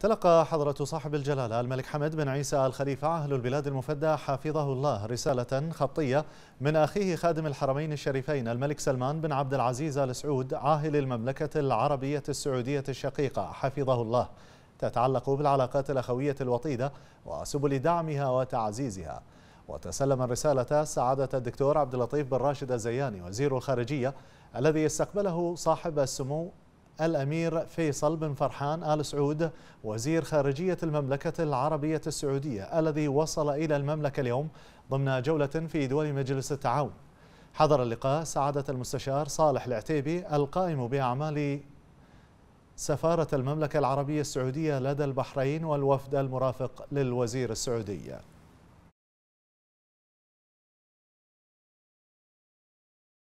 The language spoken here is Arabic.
تلقى حضرة صاحب الجلالة الملك حمد بن عيسى الخليفة أهل البلاد المفدى حفظه الله رسالة خطية من أخيه خادم الحرمين الشريفين الملك سلمان بن عبد العزيز آل سعود عاهل المملكة العربية السعودية الشقيقة حفظه الله تتعلق بالعلاقات الأخوية الوطيدة وسبل دعمها وتعزيزها وتسلم الرسالة سعادة الدكتور عبد اللطيف بن راشد الزياني وزير الخارجية الذي استقبله صاحب السمو الأمير فيصل بن فرحان آل سعود وزير خارجية المملكة العربية السعودية الذي وصل إلى المملكة اليوم ضمن جولة في دول مجلس التعاون حضر اللقاء سعادة المستشار صالح العتيبي القائم بأعمال سفارة المملكة العربية السعودية لدى البحرين والوفد المرافق للوزير السعودي